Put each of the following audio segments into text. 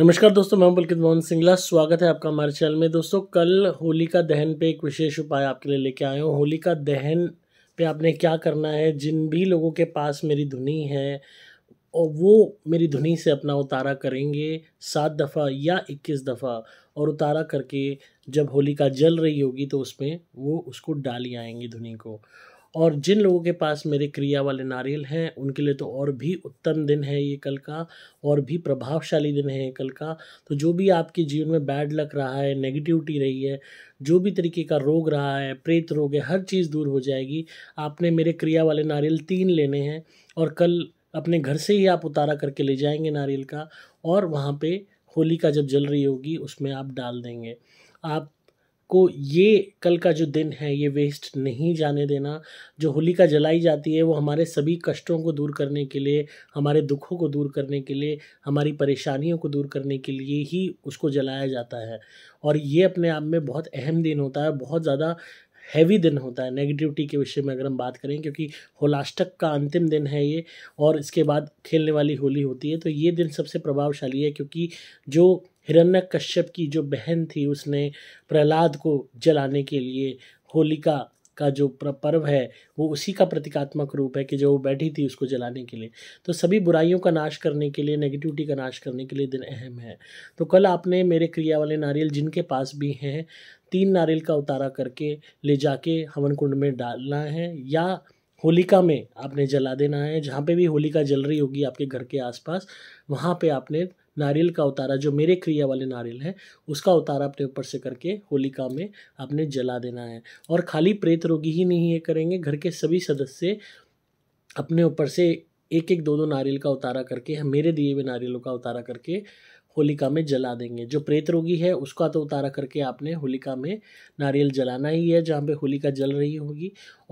नमस्कार दोस्तों मैं बलकित मोहन सिंगला स्वागत है आपका हमारे चैनल में दोस्तों कल होलिका दहन पे एक विशेष उपाय आपके लिए लेके आए हूँ होलिका दहन पे आपने क्या करना है जिन भी लोगों के पास मेरी धुनी है और वो मेरी धुनी से अपना उतारा करेंगे सात दफ़ा या इक्कीस दफ़ा और उतारा करके जब होलिका जल रही होगी तो उसमें वो उसको डाली आएंगी धुनी को और जिन लोगों के पास मेरे क्रिया वाले नारियल हैं उनके लिए तो और भी उत्तम दिन है ये कल का और भी प्रभावशाली दिन है ये कल का तो जो भी आपके जीवन में बैड लक रहा है नेगेटिविटी रही है जो भी तरीके का रोग रहा है प्रेत रोग है हर चीज़ दूर हो जाएगी आपने मेरे क्रिया वाले नारियल तीन लेने हैं और कल अपने घर से ही आप उतारा करके ले जाएंगे नारियल का और वहाँ पे होली का जब जल रही होगी उसमें आप डाल देंगे आप को ये कल का जो दिन है ये वेस्ट नहीं जाने देना जो होलिका जलाई जाती है वो हमारे सभी कष्टों को दूर करने के लिए हमारे दुखों को दूर करने के लिए हमारी परेशानियों को दूर करने के लिए ही उसको जलाया जाता है और ये अपने आप में बहुत अहम दिन होता है बहुत ज़्यादा हैवी दिन होता है नेगेटिविटी के विषय में अगर हम बात करें क्योंकि होलाष्टक का अंतिम दिन है ये और इसके बाद खेलने वाली होली होती है तो ये दिन सबसे प्रभावशाली है क्योंकि जो हिरण्य कश्यप की जो बहन थी उसने प्रहलाद को जलाने के लिए होलिका का जो पर्व है वो उसी का प्रतीकात्मक रूप है कि जो वो बैठी थी उसको जलाने के लिए तो सभी बुराइयों का नाश करने के लिए नेगेटिविटी का नाश करने के लिए दिन अहम है तो कल आपने मेरे क्रिया वाले नारियल जिनके पास भी हैं तीन नारियल का उतारा करके ले जाके हवन कुंड में डालना है या होलिका में आपने जला देना है जहाँ पे भी होलिका जल रही होगी आपके घर के आसपास वहाँ पे आपने नारियल का उतारा जो मेरे क्रिया वाले नारियल है उसका उतारा अपने ऊपर से करके होलिका में आपने जला देना है और खाली प्रेत रोगी ही नहीं ये करेंगे घर के सभी सदस्य अपने ऊपर से एक एक दो दो नारियल का उतारा करके मेरे दिए हुए नारियलों का उतारा करके होलिका में जला देंगे जो प्रेत रोगी है उसका तो उतारा करके आपने होलिका में नारियल जलाना ही है जहाँ पे होलिका जल रही होगी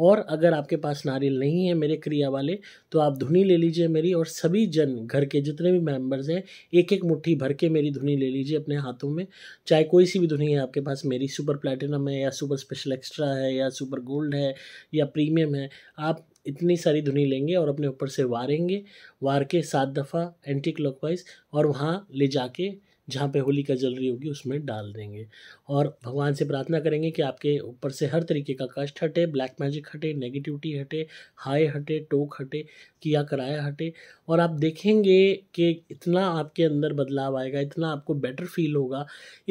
और अगर आपके पास नारियल नहीं है मेरे क्रिया वाले तो आप धुनी ले लीजिए मेरी और सभी जन घर के जितने भी मेम्बर्स हैं एक एक मुट्ठी भर के मेरी धुनी ले लीजिए अपने हाथों में चाहे कोई सी भी धुनी है आपके पास मेरी सुपर प्लेटिनम है या सुपर स्पेशल एक्स्ट्रा है या सुपर गोल्ड है या प्रीमियम है आप इतनी सारी धुनी लेंगे और अपने ऊपर से वारेंगे वार के सात दफ़ा एंटी क्लॉकवाइज और वहाँ ले जाके जहाँ पे का जल रही होगी उसमें डाल देंगे और भगवान से प्रार्थना करेंगे कि आपके ऊपर से हर तरीके का कष्ट हटे ब्लैक मैजिक हटे नेगेटिविटी हटे हाय हटे टोक हटे किया कराया हटे और आप देखेंगे कि इतना आपके अंदर बदलाव आएगा इतना आपको बेटर फील होगा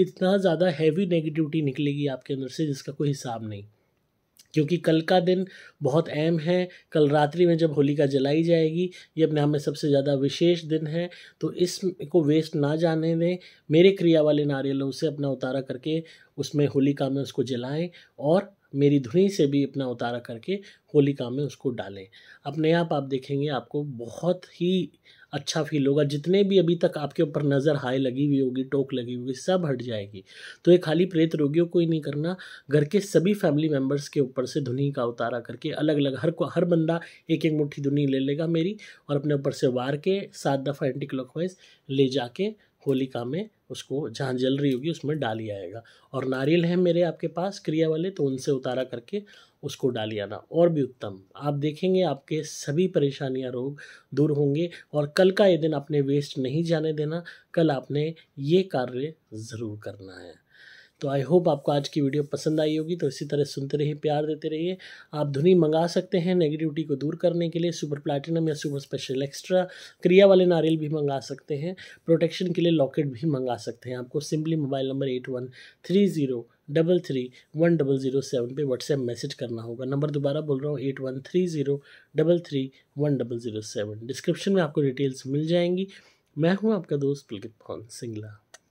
इतना ज़्यादा हैवी नेगेटिविटी निकलेगी आपके अंदर से जिसका कोई हिसाब नहीं क्योंकि कल का दिन बहुत अहम है कल रात्रि में जब होलिका जलाई जाएगी ये अपने आप में सबसे ज़्यादा विशेष दिन है तो इस को वेस्ट ना जाने दें मेरे क्रिया वाले नारियलों से अपना उतारा करके उसमें होलिका में उसको जलाएं और मेरी धुनी से भी अपना उतारा करके होलिका में उसको डालें अपने आप आप देखेंगे आपको बहुत ही अच्छा फील होगा जितने भी अभी तक आपके ऊपर नज़र हाय लगी हुई होगी टोक लगी हुई सब हट जाएगी तो ये खाली प्रेत रोगियों को ही नहीं करना घर के सभी फैमिली मेम्बर्स के ऊपर से धुनी का उतारा करके अलग अलग हर को हर बंदा एक एक मुठ्ठी धुनी ले लेगा मेरी और अपने ऊपर से वार के सात दफ़ा एंटी क्लॉकवाइज ले जाके होलिका में उसको जहाँ जल रही होगी उसमें डाली आएगा और नारियल है मेरे आपके पास क्रिया वाले तो उनसे उतारा करके उसको डाली आना और भी उत्तम आप देखेंगे आपके सभी परेशानियाँ रोग दूर होंगे और कल का ये दिन आपने वेस्ट नहीं जाने देना कल आपने ये कार्य ज़रूर करना है तो आई होप आपको आज की वीडियो पसंद आई होगी तो इसी तरह सुनते रहिए प्यार देते रहिए आप धुनी मंगा सकते हैं नेगेटिविटी को दूर करने के लिए सुपर प्लैटिनम या सुपर स्पेशल एक्स्ट्रा क्रिया वाले नारियल भी मंगा सकते हैं प्रोटेक्शन के लिए लॉकेट भी मंगा सकते हैं आपको simply mobile number eight one three zero double three one double zero seven पर व्हाट्सएप मैसेज करना होगा नंबर दोबारा बोल रहा हूँ eight one three zero double three one double zero seven description में आपको डिटेल्स मिल जाएंगी मैं हूँ आपका दोस्त पुलकित फोन सिंगला